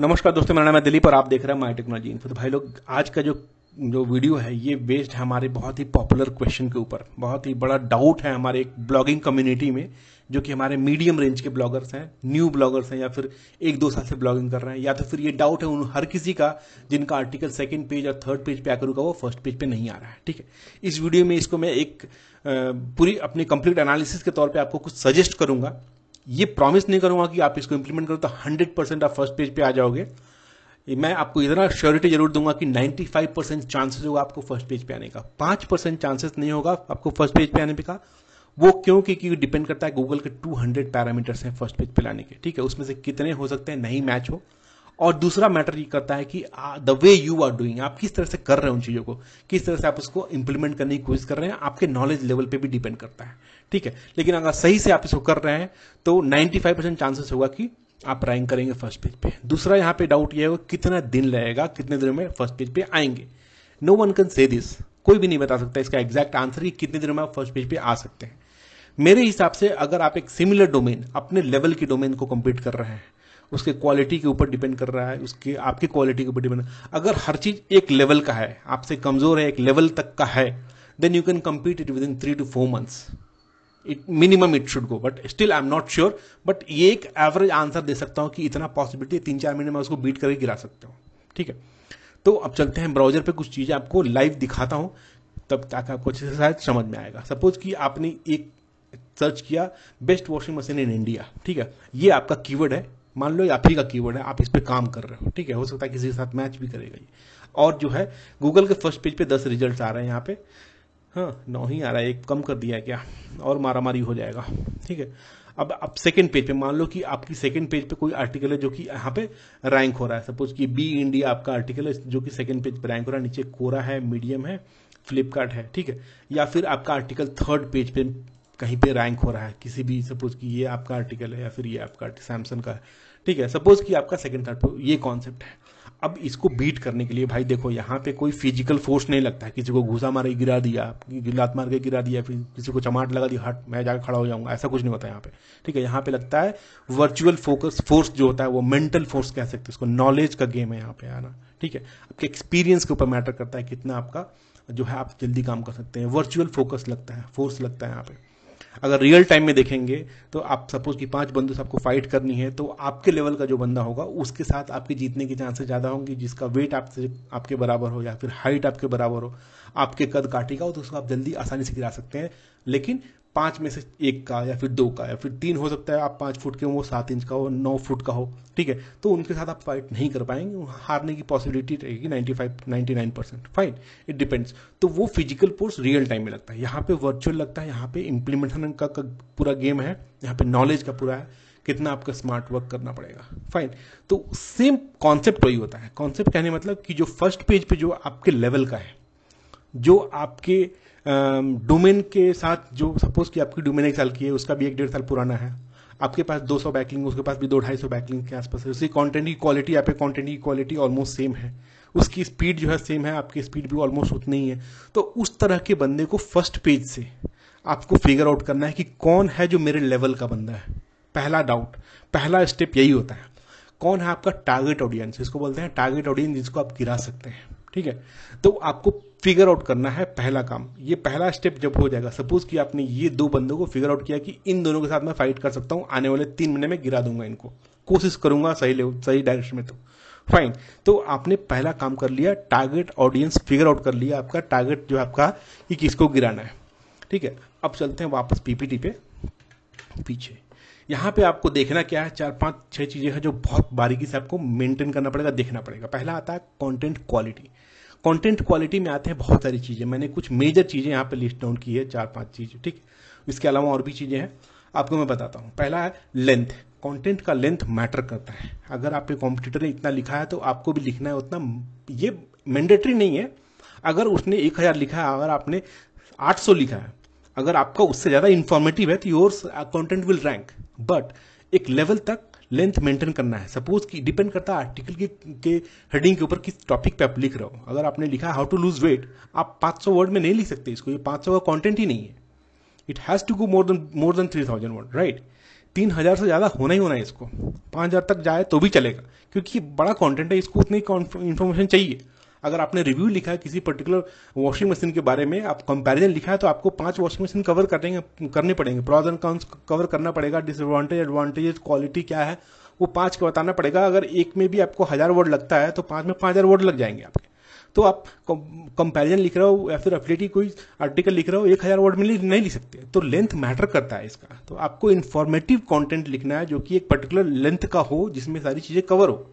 नमस्कार दोस्तों मेरा नाम है दिलीप और आप देख रहे हैं माई टेक्नोलॉजी इन्फो तो भाई लोग आज का जो जो वीडियो है ये बेस्ड है हमारे बहुत ही पॉपुलर क्वेश्चन के ऊपर बहुत ही बड़ा डाउट है हमारे एक ब्लॉगिंग कम्युनिटी में जो कि हमारे मीडियम रेंज के ब्लॉगर्स हैं न्यू ब्लॉगर्स हैं या फिर एक दो साल से ब्लॉगिंग कर रहे हैं या तो फिर ये डाउट है उन हर किसी का जिनका आर्टिकल सेकेंड पेज और थर्ड पेज पे आकर रुका वो फर्स्ट पेज पे नहीं आ रहा है ठीक है इस वीडियो में इसको मैं एक पूरी अपनी कंप्लीट एनालिसिस के तौर पर आपको कुछ सजेस्ट करूंगा ये प्रॉमिस नहीं करूंगा कि आप इसको इंप्लीमेंट करो तो हंड्रेड परसेंट आप फर्स्ट पेज पे आ जाओगे मैं आपको इतना श्योरिटी जरूर दूंगा कि 95 परसेंट चांसेस होगा आपको फर्स्ट पेज पे आने का पांच परसेंट चांसेस नहीं होगा आपको फर्स्ट पेज पे आने का वो क्यों क्योंकि डिपेंड करता है गूगल के 200 पैरामीटर्स हैं फर्स्ट पेज पे लाने के ठीक है उसमें से कितने हो सकते हैं नहीं मैच हो और दूसरा मैटर ये करता है कि the way you are doing आप किस तरह से कर रहे हैं उन चीज़ों को किस तरह से आप उसको इंप्लीमेंट करने की कोशिश कर रहे हैं आपके नॉलेज लेवल पे भी डिपेंड करता है ठीक है लेकिन अगर सही से आप इसको कर रहे हैं तो 95 परसेंट चांसेस होगा कि आप रैंक करेंगे फर्स्ट पेज पे दूसरा यहां पे डाउट ये होगा कितना दिन लगेगा कितने दिनों में फर्स्ट पेज पे आएंगे no one can say this कोई भी नहीं बता सकता इसका एग्जैक्ट आंसर ही कितने दिनों में आप फर्स्ट पेज पे आ सकते हैं मेरे हिसाब से अगर आप एक सिमिलर डोमेन अपने लेवल की डोमेन को कंप्लीट कर रहे हैं उसके क्वालिटी के ऊपर डिपेंड कर रहा है उसके आपकी क्वालिटी के ऊपर डिपेंड अगर हर चीज़ एक लेवल का है आपसे कमज़ोर है एक लेवल तक का है then you can compete it within three two four months it minimum it should go but still I am not sure but ये एक एवरेज आंसर दे सकता हूँ कि इतना पॉसिबिलिटी तीन चार महीने में उसको बीट करके गिरा सकता हूँ ठीक है तो अब चलते हैं ब्राउजर पे कुछ चीज़ें आपको लाइव दिखाता हूँ तब ताकि आपको अच्छे से शायद समझ में आएगा सपोज कि आपने एक सर्च किया best washing machine in India ठीक है ये आपका कीवर्ड है मान लो ये आप ही का कीवर्ड है आप इस पर काम कर रहे हो ठीक है हो सकता है किसी के साथ मैच भी करेगा ये और जो है गूगल के फर्स्ट पेज पे दस रिजल्ट आ रहे हैं यहाँ पे हाँ नौ ही आ रहा है एक कम कर दिया क्या और मारामारी हो जाएगा ठीक है अब अब सेकेंड पेज पे मान लो कि आपकी सेकंड पेज पे कोई आर्टिकल है जो कि यहाँ पे रैंक हो रहा है सपोज कि बी इंडिया आपका आर्टिकल है जो कि सेकंड पेज पे रैंक हो रहा है नीचे कोरा है मीडियम है फ्लिपकार्ट है ठीक है या फिर आपका आर्टिकल थर्ड पेज पे कहीं पे रैंक हो रहा है किसी भी सपोज कि ये आपका आर्टिकल है या फिर ये आपका सैमसंग का है ठीक है सपोज कि आपका सेकंड थर्ड पर ये कॉन्सेप्ट है अब इसको बीट करने के लिए भाई देखो यहाँ पे कोई फिजिकल फोर्स नहीं लगता है किसी को घुसा मार गिरा दिया लात मार के गिरा दिया फिर किसी को चमाट लगा दिया हट मैं जाकर खड़ा हो जाऊंगा ऐसा कुछ नहीं होता यहाँ पे ठीक है यहाँ पे लगता है वर्चुअल फोकस फोर्स जो होता है वो मेंटल फोर्स कह सकते हैं इसको नॉलेज का गेम है यहाँ पे आना ठीक है आपके एक्सपीरियंस के ऊपर मैटर करता है कितना आपका जो है आप जल्दी काम कर सकते हैं वर्चुअल फोकस लगता है फोर्स लगता है यहाँ पे अगर रियल टाइम में देखेंगे तो आप सपोज कि पांच बंदों से आपको फाइट करनी है तो आपके लेवल का जो बंदा होगा उसके साथ आपके जीतने के चांसेस ज़्यादा होंगे जिसका वेट आपसे आपके बराबर हो या फिर हाइट आपके बराबर हो आपके कद काटेगा तो उसको आप जल्दी आसानी से गिरा सकते हैं लेकिन पाँच में से एक का या फिर दो का या फिर तीन हो सकता है आप पाँच फुट के हो सात इंच का हो नौ फुट का हो ठीक है तो उनके साथ आप फाइट नहीं कर पाएंगे हारने की पॉसिबिलिटी रहेगी ninety five ninety nine percent fine it depends तो वो फिजिकल फोर्स रियल टाइम में लगता है यहाँ पे वर्चुअल लगता है यहाँ पे इम्प्लीमेंटेशन का, का पूरा गेम है यहाँ पे नॉलेज का पूरा है कितना आपका स्मार्ट वर्क करना पड़ेगा फाइन तो सेम कॉन्सेप्ट वही होता है कॉन्सेप्ट कहने मतलब कि जो फर्स्ट पेज पे जो आपके लेवल का है जो आपके डोमेन के साथ जो सपोज कि आपकी डोमेन एक साल की है उसका भी एक डेढ़ साल पुराना है आपके पास 200 बैकलिंग उसके पास भी दो ढाई सौ बैकलिंग के आसपास है उसकी कॉन्टेंट की क्वालिटी आपके कॉन्टेंट की क्वालिटी ऑलमोस्ट सेम है उसकी स्पीड जो है सेम है आपकी स्पीड भी ऑलमोस्ट उतनी ही है तो उस तरह के बंदे को फर्स्ट पेज से आपको फिगर आउट करना है कि कौन है जो मेरे लेवल का बंदा है पहला डाउट पहला स्टेप यही होता है कौन है आपका टारगेट ऑडियंस इसको बोलते हैं टारगेट ऑडियंस जिसको आप गिरा सकते हैं ठीक है तो आपको फिगर आउट करना है पहला काम ये पहला स्टेप जब हो जाएगा सपोज कि आपने ये दो बंदों को फिगर आउट किया कि इन दोनों के साथ मैं फाइट कर सकता हूं आने वाले तीन महीने में गिरा दूंगा इनको कोशिश करूंगा सही ले सही डायरेक्शन में तो फाइन तो आपने पहला काम कर लिया टारगेट ऑडियंस फिगर आउट कर लिया आपका टारगेट जो है आपका कि किसको गिराना है ठीक है अब चलते हैं वापस पीपीटी पे पीछे यहाँ पे आपको देखना क्या है चार पांच छह चीज़ें हैं जो बहुत बारीकी से आपको मेंटेन करना पड़ेगा देखना पड़ेगा पहला आता है कंटेंट क्वालिटी कंटेंट क्वालिटी में आते हैं बहुत सारी चीज़ें मैंने कुछ मेजर चीज़ें यहाँ पे लिस्ट डाउन की है चार पांच चीज़ें ठीक इसके अलावा और भी चीज़ें हैं आपको मैं बताता हूँ पहला है लेंथ कंटेंट का लेंथ मैटर करता है अगर आपके कॉम्पिटिटर ने इतना लिखा है तो आपको भी लिखना है उतना ये मैंडेटरी नहीं है अगर उसने एक हज़ार लिखा है अगर आपने आठ सौ लिखा है अगर आपका उससे ज़्यादा इन्फॉर्मेटिव है तो your content will rank but एक लेवल तक लेंथ मेंटेन करना है सपोज कि डिपेंड करता है आर्टिकल के के हेडिंग के ऊपर किस टॉपिक पे आप लिख रहे हो अगर आपने लिखा हाउ टू लूज वेट आप 500 वर्ड में नहीं लिख सकते इसको ये 500 का कंटेंट ही नहीं है it has to go more than more than three thousand word right तीन हज़ार से ज़्यादा होना ही होना है इसको पाँच हज़ार तक जाए तो भी चलेगा क्योंकि बड़ा कॉन्टेंट है इसको उतनी इन्फॉर्मेशन चाहिए अगर आपने रिव्यू लिखा है किसी पर्टिकुलर वॉशिंग मशीन के बारे में आप कंपैरिजन लिखा है तो आपको पांच वॉशिंग मशीन कवर करेंगे करने पड़ेंगे प्रॉज एंड कॉन्स कवर करना पड़ेगा डिसएडवांटेज एडवांटेज क्वालिटी क्या है वो पांच का बताना पड़ेगा अगर एक में भी आपको हज़ार वर्ड लगता है तो पाँच में पाँच हज़ार वर्ड लग जाएंगे आपके तो आप कंपैरिजन लिख रहे हो या फिर अफिलिटी कोई आर्टिकल लिख रहे हो एक हज़ार वर्ड में नहीं लिख सकते तो लेंथ मैटर करता है इसका तो आपको इन्फॉर्मेटिव कंटेंट लिखना है जो कि एक पर्टिकुलर लेंथ का हो जिसमें सारी चीज़ें कवर हो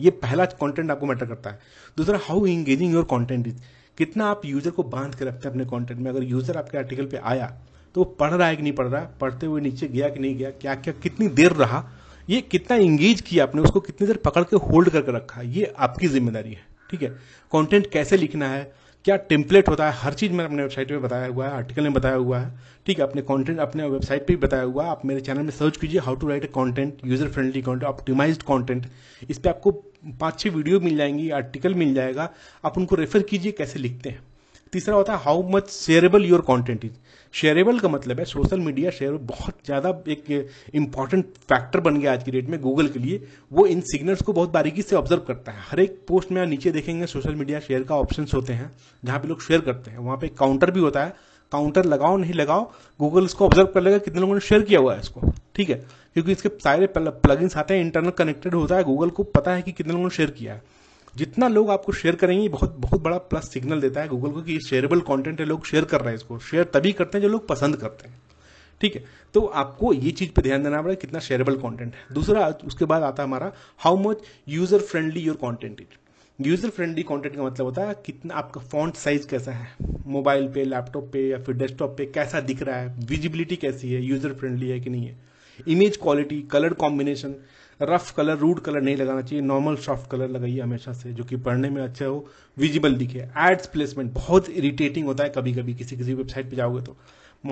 ये पहला कंटेंट आपको मैटर करता है दूसरा how engaging your content is कितना आप यूजर को बांध के रखते हैं अपने कंटेंट में अगर यूजर आपके आर्टिकल पे आया तो वो पढ़ रहा है कि नहीं पढ़ रहा पढ़ते हुए नीचे गया कि नहीं गया क्या क्या कितनी देर रहा ये कितना इंगेज किया आपने उसको कितनी देर पकड़ के होल्ड करके रखा ये आपकी जिम्मेदारी है ठीक है कंटेंट कैसे लिखना है क्या टेम्पलेट होता है हर चीज़ मैंने अपने वेबसाइट पे बताया हुआ है आर्टिकल में बताया हुआ है ठीक है अपने कंटेंट अपने वेबसाइट पे भी बताया हुआ है आप मेरे चैनल में सर्च कीजिए how to write a content user friendly content optimize content इस पर आपको पाँच छह वीडियो मिल जाएंगी आर्टिकल मिल जाएगा आप उनको रेफर कीजिए कैसे लिखते हैं तीसरा होता है how much shareable your content is shareable का मतलब है सोशल मीडिया शेयर बहुत ज़्यादा एक इंपॉर्टेंट फैक्टर बन गया आज की डेट में गूगल के लिए वो इन सिग्नल्स को बहुत बारीकी से ऑब्जर्व करता है हर एक पोस्ट में आप नीचे देखेंगे सोशल मीडिया शेयर का ऑप्शन होते हैं जहाँ पे लोग शेयर करते हैं वहाँ पे काउंटर भी होता है काउंटर लगाओ नहीं लगाओ गूगल इसको ऑब्जर्व कर लेगा कितने लोगों ने शेयर किया हुआ है इसको ठीक है क्योंकि इसके सारे प्लगइन्स आते हैं इंटरनल कनेक्टेड होता है गूगल को पता है कि कितने लोगों ने शेयर किया है जितना लोग आपको शेयर करेंगे बहुत बहुत बड़ा प्लस सिग्नल देता है गूगल को कि शेयरेबल कंटेंट है लोग शेयर कर रहे हैं इसको शेयर तभी करते हैं जो लोग पसंद करते हैं ठीक है तो आपको ये चीज़ पे ध्यान देना पड़ेगा कितना शेयरेबल कंटेंट है दूसरा उसके बाद आता है हमारा how much user friendly your content is user friendly content का मतलब होता है कितना आपका फॉन्ट साइज कैसा है मोबाइल पे लैपटॉप पे या फिर डेस्कटॉप पे कैसा दिख रहा है विजिबिलिटी कैसी है यूजर फ्रेंडली है कि नहीं है image quality colour combination rough colour rude colour नहीं लगाना चाहिए नॉर्मल सॉफ्ट कलर लगाइए हमेशा से जो कि पढ़ने में अच्छा हो विजिबल दिखे एड्स प्लेसमेंट बहुत इरिटेटिंग होता है कभी कभी किसी किसी वेबसाइट पर जाओगे तो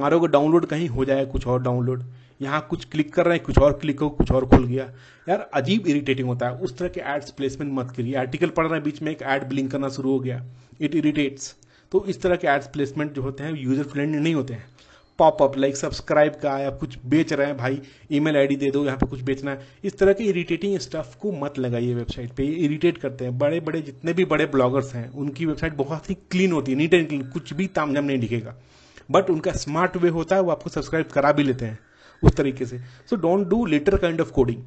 मारोगे डाउनलोड कहीं हो जाए कुछ और डाउनलोड यहाँ कुछ क्लिक कर रहे हैं कुछ और क्लिक हो कुछ और खुल गया यार अजीब इरिटेटिंग होता है उस तरह के एड्स प्लेसमेंट मत करिए आर्टिकल पढ़ रहे हैं बीच में एक एड ब्लिंक करना शुरू हो गया इट इरिटेट्स तो इस तरह के एड्स प्लेसमेंट जो होते हैं यूजर फ्रेंडली नहीं होते हैं पॉपअप लाइक सब्सक्राइब का या कुछ बेच रहे हैं भाई ईमेल आईडी दे दो यहाँ पे कुछ बेचना है इस तरह के इरिटेटिंग स्टफ को मत लगाइए वेबसाइट पे ये इरिटेट करते हैं बड़े बड़े जितने भी बड़े ब्लॉगर्स हैं उनकी वेबसाइट बहुत ही क्लीन होती है नीट एंड क्लीन कुछ भी तामझाम नहीं दिखेगा बट उनका स्मार्ट वे होता है वो आपको सब्सक्राइब करा भी लेते हैं उस तरीके से so don't do letter kind of coding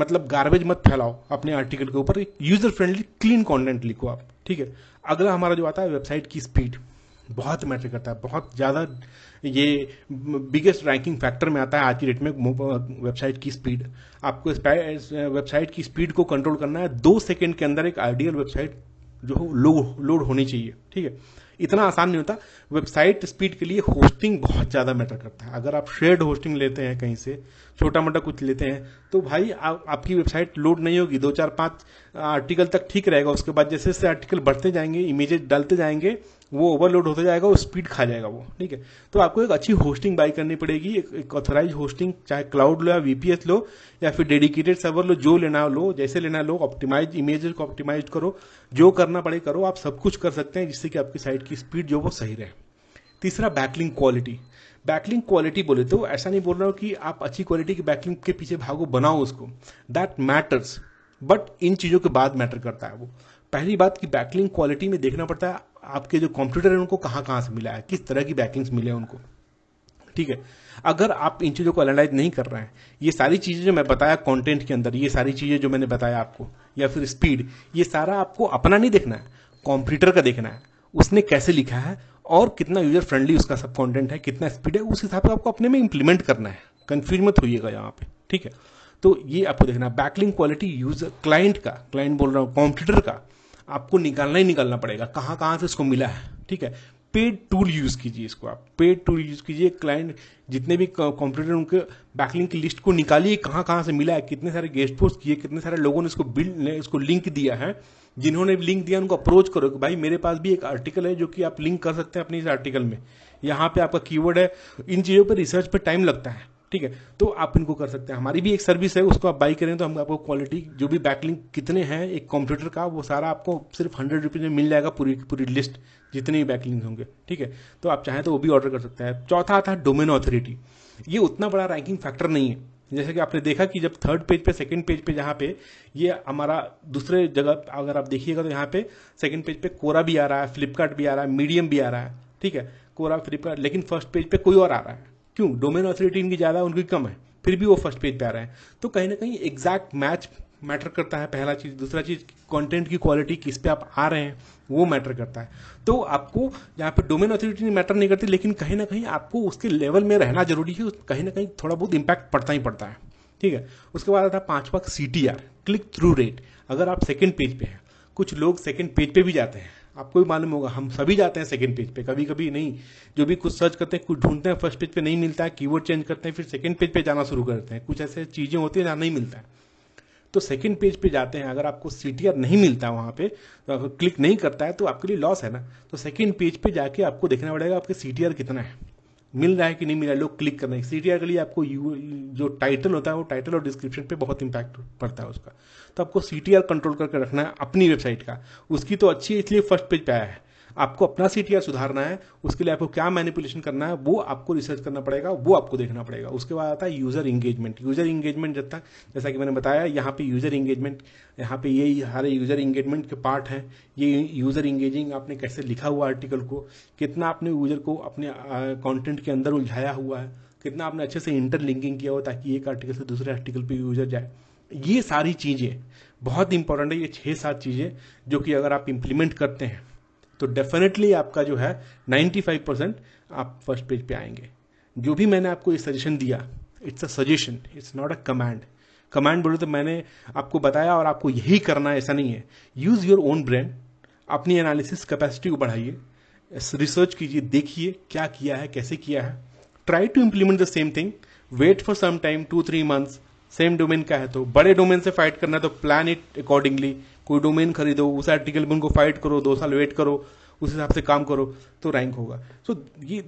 मतलब गार्बेज मत फैलाओ अपने आर्टिकल के ऊपर यूजर फ्रेंडली क्लीन कंटेंट लिखो आप ठीक है अगला हमारा जो आता है वेबसाइट की स्पीड बहुत मैटर करता है बहुत ज़्यादा ये बिगेस्ट रैंकिंग फैक्टर में आता है आज की डेट में वेबसाइट uh, की स्पीड आपको वेबसाइट uh, की स्पीड को कंट्रोल करना है दो सेकेंड के अंदर एक आइडियल वेबसाइट जो हो लो, लोड होनी चाहिए ठीक है इतना आसान नहीं होता वेबसाइट स्पीड के लिए होस्टिंग बहुत ज़्यादा मैटर करता है अगर आप शेयर्ड होस्टिंग लेते हैं कहीं से छोटा मोटा कुछ लेते हैं तो भाई आ, आपकी वेबसाइट लोड नहीं होगी दो चार पाँच आर्टिकल तक ठीक रहेगा उसके बाद जैसे जैसे आर्टिकल बढ़ते जाएंगे इमेजेस डालते जाएंगे वो ओवरलोड होता जाएगा वो स्पीड खा जाएगा वो ठीक है तो आपको एक अच्छी होस्टिंग बाई करनी पड़ेगी एक ऑथोराइज होस्टिंग चाहे क्लाउड लो या वीपीएस लो या फिर डेडिकेटेड सर्वर लो जो लेना लो जैसे लेना लो ऑप्टिमाइज इमेजेस को ऑप्टिमाइज करो जो करना पड़े करो आप सब कुछ कर सकते हैं जिससे कि आपकी साइट की स्पीड जो वो सही रहे तीसरा बैकलिंग क्वालिटी बैकलिंग क्वालिटी बोले तो ऐसा नहीं बोल रहा हूँ कि आप अच्छी क्वालिटी की बैकलिंग के पीछे भागो बनाओ उसको दैट मैटर्स बट इन चीज़ों के बाद मैटर करता है वो पहली बात कि बैकलिंग क्वालिटी में देखना पड़ता है आपके जो कंप्यूटर है उनको कहाँ कहाँ से मिला है किस तरह की बैकलिंग्स मिले हैं उनको ठीक है अगर आप इन चीज़ों को एनालाइज नहीं कर रहे हैं ये सारी चीज़ें जो मैं बताया कंटेंट के अंदर ये सारी चीज़ें जो मैंने बताया आपको या फिर स्पीड ये सारा आपको अपना नहीं देखना है कंप्यूटर का देखना है उसने कैसे लिखा है और कितना यूजर फ्रेंडली उसका सब कॉन्टेंट है कितना स्पीड है उस हिसाब से आपको अपने में इंप्लीमेंट करना है कन्फ्यूज मत होइएगा यहाँ पे ठीक है तो ये आपको देखना बैकलिंग क्वालिटी यूजर क्लाइंट का क्लाइंट बोल रहा हूँ कॉम्प्यूटर का आपको निकालना ही निकालना पड़ेगा कहाँ कहाँ से इसको मिला है ठीक है पेड टूल यूज़ कीजिए इसको आप पेड टूल यूज़ कीजिए क्लाइंट जितने भी कंप्यूटर उनके बैकलिंग की लिस्ट को निकालिए कहाँ कहाँ से मिला है कितने सारे गेस्ट पोस्ट किए कितने सारे लोगों ने इसको बिल्ड ने इसको लिंक दिया है जिन्होंने लिंक दिया उनको अप्रोच करो कि भाई मेरे पास भी एक आर्टिकल है जो कि आप लिंक कर सकते हैं अपने इस आर्टिकल में यहाँ पे आपका कीवर्ड है इन चीज़ों पर रिसर्च पर टाइम लगता है ठीक है तो आप इनको कर सकते हैं हमारी भी एक सर्विस है उसको आप बाई करें तो हम आपको क्वालिटी जो भी बैकलिंग कितने हैं एक कंप्यूटर का वो सारा आपको सिर्फ हंड्रेड रुपीज़ में मिल जाएगा पूरी पूरी लिस्ट जितने भी बैकलिंग होंगे ठीक है तो आप चाहें तो वो भी ऑर्डर कर सकते हैं चौथा आता है डोमेन ऑथोरिटी ये उतना बड़ा रैंकिंग फैक्टर नहीं है जैसे कि आपने देखा कि जब थर्ड पेज पे सेकंड पेज पे जहाँ पे ये हमारा दूसरे जगह अगर आप देखिएगा तो यहाँ पे सेकंड पेज पे कोरा भी आ रहा है फ्लिपकार्ट भी आ रहा है मीडियम भी आ रहा है ठीक है कोरा फ्लिपकार्ट लेकिन फर्स्ट पेज पे कोई और आ रहा है क्यों डोमेन ऑथोरिटी इनकी ज़्यादा उनकी कम है फिर भी वो फर्स्ट पेज पे आ रहे हैं तो कहीं ना कहीं एग्जैक्ट मैच मैटर करता है पहला चीज़ दूसरा चीज़ कंटेंट की क्वालिटी किस पे आप आ रहे हैं वो मैटर करता है तो आपको यहाँ पे डोमेन अथॉरिटी मैटर नहीं करती लेकिन कहीं ना कहीं आपको उसके लेवल में रहना जरूरी है कहीं ना कहीं थोड़ा बहुत इम्पैक्ट पड़ता ही पड़ता है ठीक है उसके बाद आता है पाँचवा C T R click through rate अगर आप सेकेंड पेज पर हैं कुछ लोग सेकेंड पेज पर भी जाते हैं आपको भी मालूम होगा हम सभी जाते हैं सेकंड पेज पे कभी कभी नहीं जो भी कुछ सर्च करते हैं कुछ ढूंढते हैं फर्स्ट पेज पे नहीं मिलता है कीवर्ड चेंज करते हैं फिर सेकंड पेज पे जाना शुरू करते हैं कुछ ऐसे चीज़ें होती हैं जहाँ नहीं मिलता है तो सेकेंड पेज पे जाते हैं अगर आपको सी नहीं मिलता वहाँ पे तो क्लिक नहीं करता है तो आपके लिए लॉस है ना तो सेकेंड पेज पे जाके आपको देखना पड़ेगा आपके सी कितना है मिल रहा है कि नहीं मिल रहा है लोग क्लिक कर रहे हैं सी के लिए आपको यू जो टाइटल होता है वो टाइटल और डिस्क्रिप्शन पे बहुत इम्पैक्ट पड़ता है उसका तो आपको सी कंट्रोल करके रखना है अपनी वेबसाइट का उसकी तो अच्छी है इसलिए फर्स्ट पेज पे आया है आपको अपना सी सुधारना है उसके लिए आपको क्या मैनिपुलेशन करना है वो आपको रिसर्च करना पड़ेगा वो आपको देखना पड़ेगा उसके बाद आता है यूज़र इंगेजमेंट यूज़र इंगेजमेंट जब तक जैसा कि मैंने बताया यहाँ पे यूज़र इंगेजमेंट यहाँ पे ये सारे यूज़र इंगेजमेंट के पार्ट हैं ये यूज़र इंगेजिंग आपने कैसे लिखा हुआ आर्टिकल को कितना आपने यूज़र को अपने कॉन्टेंट के अंदर उलझाया हुआ है कितना आपने अच्छे से इंटरलिंकिंग किया हो ताकि एक आर्टिकल से दूसरे आर्टिकल पर यूज़र जाए ये सारी चीज़ें बहुत इंपॉर्टेंट है ये छः सात चीज़ें जो कि अगर आप इम्प्लीमेंट करते हैं तो डेफिनेटली आपका जो है 95 परसेंट आप फर्स्ट पेज पे आएंगे जो भी मैंने आपको ये सजेशन दिया it's a suggestion it's not a command command बोलो तो मैंने आपको बताया और आपको यही करना ऐसा नहीं है यूज़ योर ओन ब्रेन अपनी एनालिसिस कैपेसिटी को बढ़ाइए रिसर्च कीजिए देखिए क्या किया है कैसे किया है try to implement the same thing wait for some time two three months same domain का है तो बड़े डोमेन से फाइट करना है तो प्लान इट अकॉर्डिंगली कोई डोमेन खरीदो उस आर्टिकल में उनको फाइट करो दो साल वेट करो उस हिसाब से काम करो तो रैंक होगा सो so, ये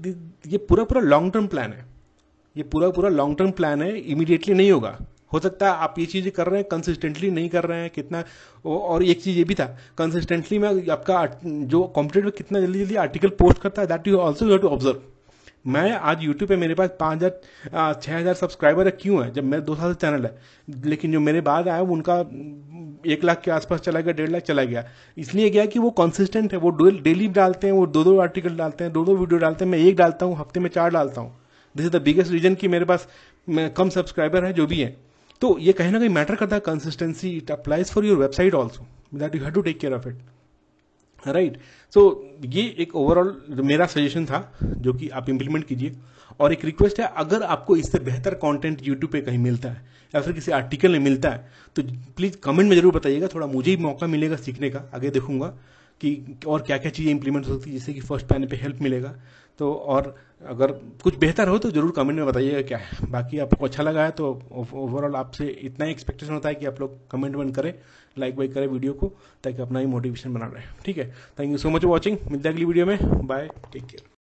ये पूरा पूरा लॉन्ग टर्म प्लान है ये पूरा पूरा लॉन्ग टर्म प्लान है इमीडिएटली नहीं होगा हो सकता है आप ये चीज कर रहे हैं कंसिस्टेंटली नहीं कर रहे हैं कितना और एक चीज़ ये भी था कंसिस्टेंटली में आपका जो कॉम्पिटेटर कितना जल्दी जल्दी आर्टिकल पोस्ट करता है that you also you have to observe मैं आज यूट्यूब पे मेरे पास पाँच हज़ार छः हज़ार सब्सक्राइबर है क्यों है जब मेरे दो साल से चैनल है लेकिन जो मेरे बाद आया उनका एक लाख के आसपास चला गया डेढ़ लाख चला गया इसलिए गया कि वो कंसिस्टेंट है वो डेली डालते हैं वो दो दो आर्टिकल डालते हैं दो दो वीडियो डालते हैं मैं एक डालता हूँ हफ्ते में चार डालता हूँ this is the biggest reason कि मेरे पास कम सब्सक्राइबर है जो भी है तो ये कहीं ना कहीं मैटर करता है consistency it applies for your website also that you have to take care of it right so so, ये एक ओवरऑल मेरा सजेशन था जो कि आप इम्प्लीमेंट कीजिए और एक रिक्वेस्ट है अगर आपको इससे बेहतर कंटेंट यूट्यूब पे कहीं मिलता है या फिर किसी आर्टिकल में मिलता है तो प्लीज़ कमेंट में जरूर बताइएगा थोड़ा मुझे ही मौका मिलेगा सीखने का आगे देखूंगा कि और क्या क्या चीज़ें इंप्लीमेंट हो सकती है जिससे कि फर्स्ट पैनल पे हेल्प मिलेगा तो और अगर कुछ बेहतर हो तो ज़रूर कमेंट में बताइएगा क्या है बाकी आपको अच्छा लगा है तो ओवरऑल आपसे इतना ही एक्सपेक्टेशन होता है कि आप लोग कमेंट वन करें लाइक वाइक करें वीडियो को ताकि अपना ही मोटिवेशन बना रहे ठीक है thank you so much watching मिलते हैं अगली वीडियो में बाय टेक केयर